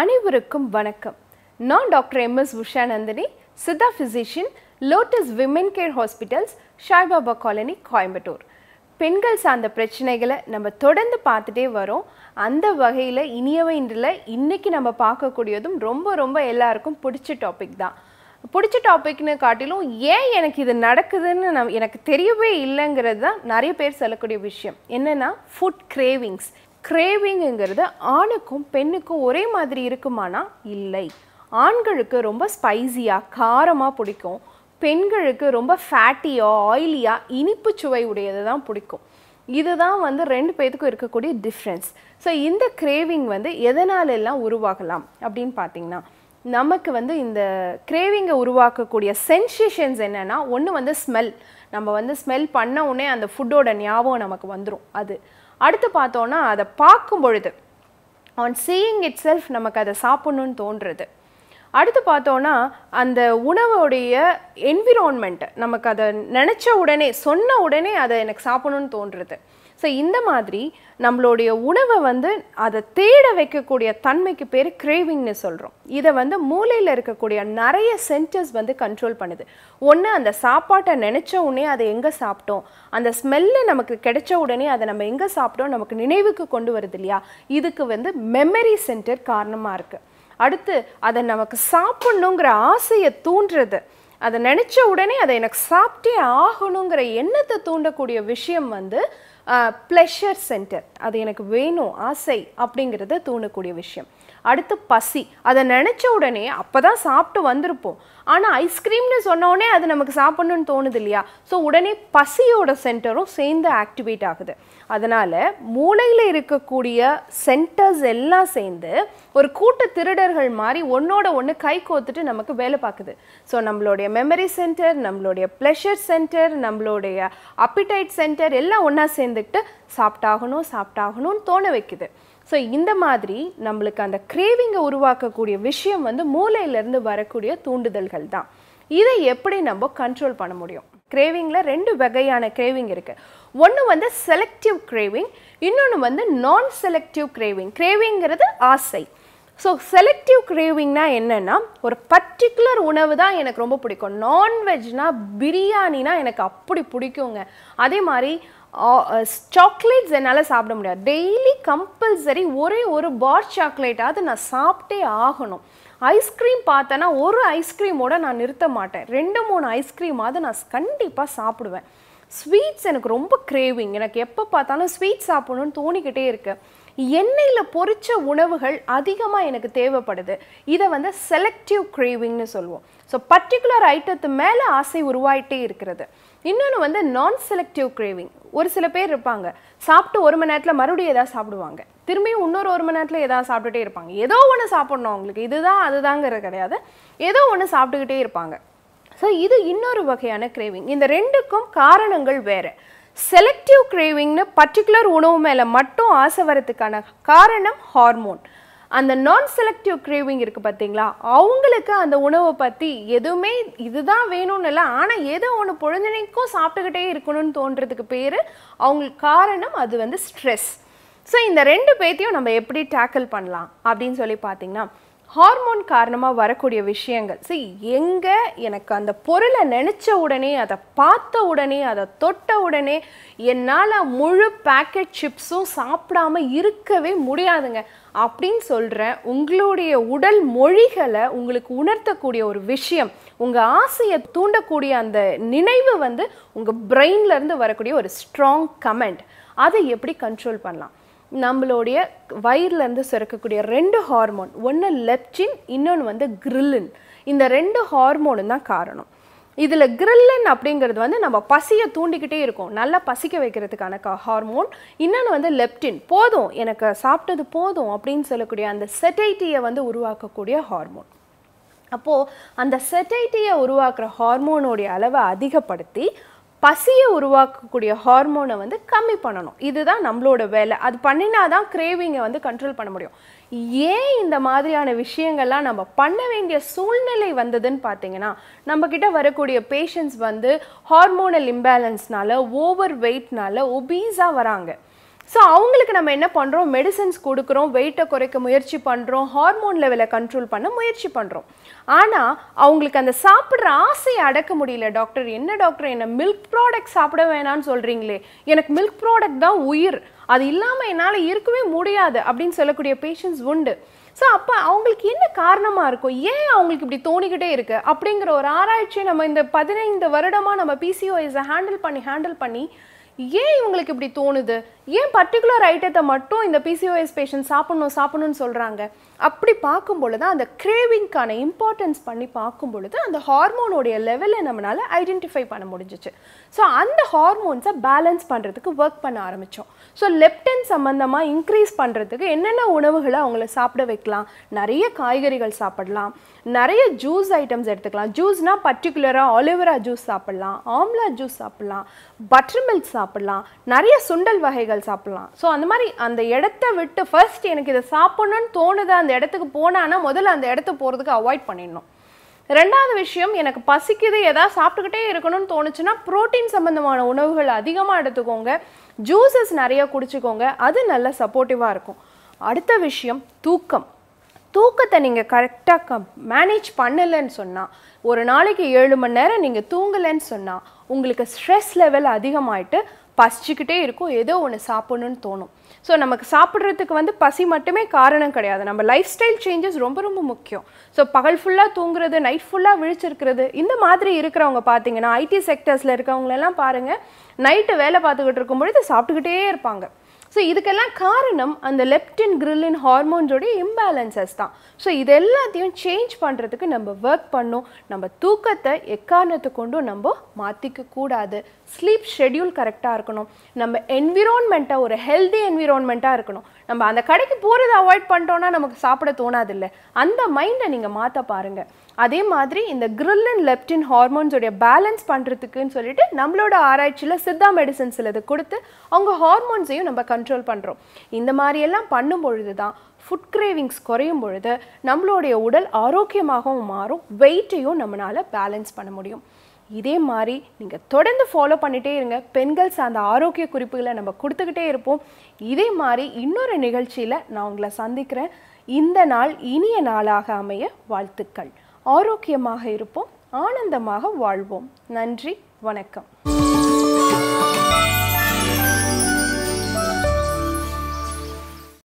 அனைவருக்கும் வணக்கம் நான் doctor M S Usha Nandini Siddha physician Lotus Women Care hospitals Saibaba colony Coimbatore பெண்கள் சார்ந்த பிரச்சனைகளை நம்ம தொடர்ந்து பார்த்துட்டே வரோம் அந்த வகையில் இனியவை இன்றில் இன்றைக்கி நம்ம பார்க்கக்கூடியதும் ரொம்ப ரொம்ப எல்லாருக்கும் பிடிச்ச டாபிக் தான் பிடிச்ச டாபிக்னு காட்டிலும் ஏன் எனக்கு இது நடக்குதுன்னு நம் எனக்கு தெரியவே இல்லைங்கிறது தான் நிறைய பேர் சொல்லக்கூடிய விஷயம் என்னென்னா ஃபுட் கிரேவிங்ஸ் கிரேவிங்குங்கிறது ஆணுக்கும் பெண்ணுக்கும் ஒரே மாதிரி இருக்குமானா இல்லை ஆண்களுக்கு ரொம்ப ஸ்பைஸியாக காரமாக பிடிக்கும் பெண்களுக்கு ரொம்ப ஃபேட்டியாக ஆயிலியாக இனிப்பு சுவை உடையது தான் பிடிக்கும் இதுதான் வந்து ரெண்டு பேத்துக்கும் இருக்கக்கூடிய டிஃப்ரென்ஸ் ஸோ இந்த கிரேவிங் வந்து எதனால எல்லாம் உருவாகலாம் அப்படின்னு பார்த்தீங்கன்னா நமக்கு வந்து இந்த கிரேவிங்கை உருவாக்கக்கூடிய சென்சேஷன்ஸ் என்னென்னா ஒன்று வந்து ஸ்மெல் நம்ம வந்து ஸ்மெல் பண்ண உடனே அந்த ஃபுட்டோட ஞாபகம் நமக்கு வந்துடும் அது அடுத்து பார்த்தோன்னா அதை பார்க்கும் பொழுது ஆன் சீயிங் இட் செல்ஃப் நமக்கு அதை சாப்பிட்ணுன்னு தோன்றுறது அடுத்து பார்த்தோன்னா அந்த உணவுடைய என்விரான்மெண்ட் நமக்கு அதை நினச்ச உடனே சொன்ன உடனே அதை எனக்கு சாப்பிடணுன்னு தோன்றுறது ஸோ இந்த மாதிரி நம்மளுடைய உணவை வந்து அதை தேட வைக்கக்கூடிய தன்மைக்கு பேர் கிரேவிங்னு சொல்கிறோம் இதை வந்து மூளையில் இருக்கக்கூடிய நிறைய சென்டர்ஸ் வந்து கண்ட்ரோல் பண்ணுது ஒன்று அந்த சாப்பாட்டை நினச்ச உடனே அதை எங்கே சாப்பிட்டோம் அந்த ஸ்மெல்லு நமக்கு கிடைச்ச உடனே அதை நம்ம எங்கே சாப்பிட்டோம் நமக்கு நினைவுக்கு கொண்டு வருது இல்லையா இதுக்கு வந்து மெமரி சென்டர் காரணமாக இருக்குது அடுத்து அதை நமக்கு சாப்பிட்ணுங்கிற ஆசையை தூண்டுறது அதை நினச்ச உடனே அதை எனக்கு சாப்பிட்டே ஆகணுங்கிற எண்ணத்தை தூண்டக்கூடிய விஷயம் வந்து ப்ளெஷர் சென்டர் அது எனக்கு வேணும் ஆசை அப்படிங்கிறத தூண்டக்கூடிய விஷயம் அடுத்து பசி அதை நினச்ச உடனே அப்போ தான் சாப்பிட்டு வந்திருப்போம் ஆனால் ஐஸ்கிரீம்னு சொன்னோடனே அது நமக்கு சாப்பிட்ணுன்னு தோணுது இல்லையா ஸோ உடனே பசியோட சென்டரும் சேர்ந்து ஆக்டிவேட் ஆகுது அதனால் மூளையில் இருக்கக்கூடிய சென்டர்ஸ் எல்லாம் சேர்ந்து ஒரு கூட்டு திருடர்கள் மாதிரி ஒன்றோட ஒன்று கை கோத்துட்டு நமக்கு வேலை பார்க்குது ஸோ நம்மளுடைய மெமரி சென்டர் நம்மளுடைய ப்ளஷர் சென்டர் நம்மளுடைய அப்பிடைட் சென்டர் எல்லாம் ஒன்றா சேர்ந்துக்கிட்டு சாப்பிட்டாகணும் சாப்பிட்டாகணும்னு தோண வைக்குது ஸோ இந்த மாதிரி நம்மளுக்கு அந்த கிரேவிங்கை உருவாக்கக்கூடிய விஷயம் வந்து மூளையிலேருந்து வரக்கூடிய தூண்டுதல்கள் தான் இதை எப்படி நம்ம கண்ட்ரோல் பண்ண முடியும் கிரேவிங்கில் ரெண்டு வகையான கிரேவிங் இருக்குது ஒன்று வந்து செலக்டிவ் கிரேவிங் இன்னொன்று வந்து நான் செலக்டிவ் கிரேவிங் கிரேவிங்கிறது ஆசை ஸோ செலக்டிவ் கிரேவிங்னா என்னென்னா ஒரு பர்டிகுலர் உணவு தான் எனக்கு ரொம்ப பிடிக்கும் நான்வெஜ்னால் பிரியாணினா எனக்கு அப்படி பிடிக்குங்க அதே மாதிரி சாக்லேட்ஸ் என்னால் சாப்பிட முடியாது டெய்லி கம்பல்சரி ஒரே ஒரு பார் சாக்லேட்டாவது நான் சாப்பிட்டே ஆகணும் ஐஸ்கிரீம் பார்த்தேன்னா ஒரு ஐஸ்கிரீமோடு நான் நிறுத்த மாட்டேன் ரெண்டு மூணு ஐஸ்கிரீமாவது நான் கண்டிப்பாக சாப்பிடுவேன் ஸ்வீட்ஸ் எனக்கு ரொம்ப கிரேவிங் எனக்கு எப்போ பார்த்தாலும் ஸ்வீட் சாப்பிடணும்னு தோணிக்கிட்டே இருக்கு எண்ணெயில் பொறிச்ச உணவுகள் அதிகமாக எனக்கு தேவைப்படுது இதை வந்து செலக்டிவ் கிரேவிங்னு சொல்லுவோம் ஸோ பர்டிகுலர் ஐட்டத்து மேலே ஆசை உருவாயிட்டே இருக்கிறது இன்னொன்று வந்து நான் செலக்டிவ் கிரேவிங் ஒரு சில பேர் இருப்பாங்க சாப்பிட்டு ஒரு மணி நேரத்தில் மறுபடியும் எதாவது சாப்பிடுவாங்க திரும்பியும் இன்னொரு ஒரு மணி நேரத்தில் எதாவது சாப்பிட்டுட்டே இருப்பாங்க ஏதோ ஒன்று சாப்பிட்ணும் அவங்களுக்கு இதுதான் அதுதாங்கிறது கிடையாது ஏதோ ஒன்று சாப்பிட்டுக்கிட்டே இருப்பாங்க ஸோ இது இன்னொரு வகையான கிரேவிங் இந்த ரெண்டுக்கும் காரணங்கள் வேறு செலக்டிவ் கிரேவிங்னு பர்டிகுலர் உணவு மேலே மட்டும் ஆசை வரதுக்கான காரணம் ஹார்மோன் அந்த நான் செலக்டிவ் கிரேவிங் இருக்குது பார்த்தீங்களா அவங்களுக்கு அந்த உணவை பற்றி எதுவுமே இதுதான் வேணும்னு இல்லை ஆனால் ஏதோ ஒன்று பொழுதுனைக்கும் சாப்பிட்டுக்கிட்டே இருக்கணும்னு தோன்றதுக்கு பேர் அவங்களுக்கு காரணம் அது வந்து ஸ்ட்ரெஸ் ஸோ இந்த ரெண்டு பேர்த்தையும் நம்ம எப்படி டேக்கிள் பண்ணலாம் அப்படின்னு சொல்லி பார்த்தீங்கன்னா ஹார்மோன் காரணமாக வரக்கூடிய விஷயங்கள் சரி எங்கே எனக்கு அந்த பொருளை நினச்ச உடனே அதை பார்த்த உடனே அதை தொட்ட உடனே என்னால் முழு பேக்கெட் சிப்ஸும் சாப்பிடாம இருக்கவே முடியாதுங்க அப்படின்னு சொல்கிறேன் உங்களுடைய உடல் மொழிகளை உங்களுக்கு உணர்த்தக்கூடிய ஒரு விஷயம் உங்கள் ஆசையை தூண்டக்கூடிய அந்த நினைவு வந்து உங்கள் பிரெயின்லேருந்து வரக்கூடிய ஒரு ஸ்ட்ராங் கமெண்ட் அதை எப்படி கண்ட்ரோல் பண்ணலாம் நம்மளுடைய வயிறுலேருந்து சுரக்கக்கூடிய ரெண்டு ஹார்மோன் ஒன்று லெப்டின் இன்னொன்று வந்து கிரில்லின் இந்த ரெண்டு ஹார்மோனு தான் காரணம் இதில் கிரில்லின் அப்படிங்கிறது வந்து நம்ம பசியை தூண்டிக்கிட்டே இருக்கும் நல்லா பசிக்க வைக்கிறதுக்கான ஹார்மோன் இன்னொன்று வந்து லெப்டின் போதும் எனக்கு சாப்பிட்டது போதும் அப்படின்னு சொல்லக்கூடிய அந்த செட்டைட்டியை வந்து உருவாக்கக்கூடிய ஹார்மோன் அப்போது அந்த செட்டைட்டியை உருவாக்குற ஹார்மோனோடைய அளவை அதிகப்படுத்தி பசியை உருவாக்கக்கூடிய ஹார்மோனை வந்து கம்மி பண்ணணும் இதுதான் நம்மளோட வேலை அது பண்ணினா தான் கிரேவிங்கை வந்து கண்ட்ரோல் பண்ண முடியும் ஏன் இந்த மாதிரியான விஷயங்கள்லாம் நம்ம பண்ண வேண்டிய சூழ்நிலை வந்ததுன்னு பார்த்தீங்கன்னா நம்மக்கிட்ட வரக்கூடிய பேஷண்ட்ஸ் வந்து ஹார்மோனல் இம்பேலன்ஸ்னால ஓவர் வெயிட்னால ஒபீஸாக வராங்க ஸோ அவங்களுக்கு நம்ம என்ன பண்ணுறோம் மெடிசன்ஸ் கொடுக்குறோம் வெயிட்டை குறைக்க முயற்சி பண்ணுறோம் ஹார்மோன் லெவலை கண்ட்ரோல் பண்ண முயற்சி பண்ணுறோம் ஆனால் அவங்களுக்கு அந்த சாப்பிட்ற ஆசையை அடக்க முடியல டாக்டர் என்ன டாக்டர் என்ன மில்க் ப்ராடக்ட் சாப்பிட வேணான்னு சொல்கிறீங்களே எனக்கு மில்க் ப்ராடக்ட் தான் உயிர் அது இல்லாமல் என்னால் இருக்கவே முடியாது அப்படின்னு சொல்லக்கூடிய பேஷண்ட்ஸ் உண்டு ஸோ அப்போ அவங்களுக்கு என்ன காரணமாக இருக்கும் ஏன் அவங்களுக்கு இப்படி தோணிக்கிட்டே இருக்குது அப்படிங்கிற ஒரு ஆராய்ச்சியை நம்ம இந்த பதினைந்து வருடமாக நம்ம பிசிஓஎஸை ஹேண்டில் பண்ணி ஹேண்டில் பண்ணி ஏன் இவங்களுக்கு இப்படி தோணுது ஏன் பர்டிகுலர் ஐட்டத்தை மட்டும் இந்த பிசிஓஎஸ் பேஷண்ட் சாப்பிடணும் சாப்பிடணும்னு சொல்கிறாங்க அப்படி பார்க்கும் பொழுது அந்த கிரேவிங்க்கான இம்பார்ட்டன்ஸ் பண்ணி பார்க்கும் பொழுது அந்த ஹார்மோனோடைய லெவலை நம்மளால் ஐடென்டிஃபை பண்ண முடிஞ்சிச்சு ஸோ அந்த ஹார்மோன்ஸை பேலன்ஸ் பண்ணுறதுக்கு ஒர்க் பண்ண ஆரம்பித்தோம் ஸோ லெப்டன் சம்மந்தமாக இன்க்ரீஸ் பண்ணுறதுக்கு என்னென்ன உணவுகளை அவங்கள சாப்பிட வைக்கலாம் நிறைய காய்கறிகள் சாப்பிடலாம் நிறைய ஜூஸ் ஐட்டம்ஸ் எடுத்துக்கலாம் ஜூஸ்னால் பர்டிகுலராக ஆலிவரா ஜூஸ் சாப்பிட்லாம் ஆம்லா ஜூஸ் சாப்பிட்லாம் பட்டர் மில்க் சாப்பிட்லாம் சாப்பிட்லாம் நிறைய சுண்டல் வகைகள் சாப்பிட்லாம் ஸோ அந்த மாதிரி அந்த இடத்த விட்டு ஃபர்ஸ்ட் எனக்கு இதை சாப்பிட்ணுன்னு தோணுது அந்த இடத்துக்கு போனான்னா முதல்ல அந்த இடத்த போகிறதுக்கு அவாய்ட் பண்ணிடணும் ரெண்டாவது விஷயம் எனக்கு பசிக்குது எதாவது சாப்பிட்டுக்கிட்டே இருக்கணும்னு தோணுச்சுன்னா ப்ரோட்டீன் சம்மந்தமான உணவுகள் அதிகமாக எடுத்துக்கோங்க ஜூஸஸ் நிறைய குடிச்சுக்கோங்க அது நல்ல சப்போர்ட்டிவாக இருக்கும் அடுத்த விஷயம் தூக்கம் தூக்கத்தை நீங்கள் கரெக்டாக மேனேஜ் பண்ணலைன்னு சொன்னால் ஒரு நாளைக்கு ஏழு மணி நேரம் நீங்கள் தூங்கலைன்னு சொன்னால் உங்களுக்கு ஸ்ட்ரெஸ் லெவல் அதிகமாயிட்டு பசிச்சுக்கிட்டே இருக்கும் ஏதோ ஒன்று சாப்பிடணும்னு தோணும் ஸோ நமக்கு சாப்பிட்றதுக்கு வந்து பசி மட்டுமே காரணம் கிடையாது நம்ம லைஃப் ஸ்டைல் சேஞ்சஸ் ரொம்ப ரொம்ப முக்கியம் ஸோ பகல் ஃபுல்லாக தூங்குறது நைட் ஃபுல்லாக விழிச்சிருக்கிறது இந்த மாதிரி இருக்கிறவங்க பார்த்தீங்கன்னா ஐடி செக்டர்ஸில் இருக்கிறவங்களெல்லாம் பாருங்கள் நைட்டு வேலை பார்த்துக்கிட்டு இருக்கும் பொழுது சாப்பிட்டுக்கிட்டே இருப்பாங்க ஸோ இதுக்கெல்லாம் காரணம் அந்த லெப்டின் கிரில்லின் ஹார்மோன்ஸோடைய இம்பேலன்சஸ் தான் ஸோ இது எல்லாத்தையும் சேஞ்ச் பண்ணுறதுக்கு நம்ம ஒர்க் பண்ணும் நம்ம தூக்கத்தை எக்காரணத்தை கொண்டும் நம்ம மாற்றிக்க கூடாது ஸ்லீப் ஷெடியூல் கரெக்டாக இருக்கணும் நம்ம என்விரான்மெண்ட்டாக ஒரு ஹெல்தி என்விரான்மெண்ட்டாக இருக்கணும் நம்ம அந்த கடைக்கு போகிறத அவாய்ட் பண்ணிட்டோன்னா நமக்கு சாப்பிட தோணாது இல்லை அந்த மைண்டை நீங்கள் மாற்ற பாருங்கள் அதே மாதிரி இந்த கிரில் அண்ட் லெப்டின் ஹார்மோன்ஸோடைய பேலன்ஸ் பண்ணுறதுக்குன்னு சொல்லிட்டு நம்மளோட ஆராய்ச்சியில் சித்தா மெடிசன்ஸ் சிலது கொடுத்து அவங்க ஹார்மோன்ஸையும் நம்ம கண்ட்ரோல் பண்ணுறோம் இந்த மாதிரியெல்லாம் பண்ணும் பொழுது தான் ஃபுட் கிரேவிங்ஸ் குறையும் பொழுது நம்மளுடைய உடல் ஆரோக்கியமாகவும் மாறும் வெயிட்டையும் நம்மளால் பேலன்ஸ் பண்ண முடியும் இதே மாதிரி நீங்கள் தொடர்ந்து ஃபாலோ பண்ணிகிட்டே இருங்க பெண்கள் சார்ந்த ஆரோக்கிய குறிப்புகளை நம்ம கொடுத்துக்கிட்டே இருப்போம் இதே மாதிரி இன்னொரு நிகழ்ச்சியில் நான் உங்களை சந்திக்கிறேன் இந்த நாள் இனிய நாளாக அமைய வாழ்த்துக்கள் ஆரோக்கியமாக இருப்போம் ஆனந்தமாக வாழ்வோம் நன்றி வணக்கம்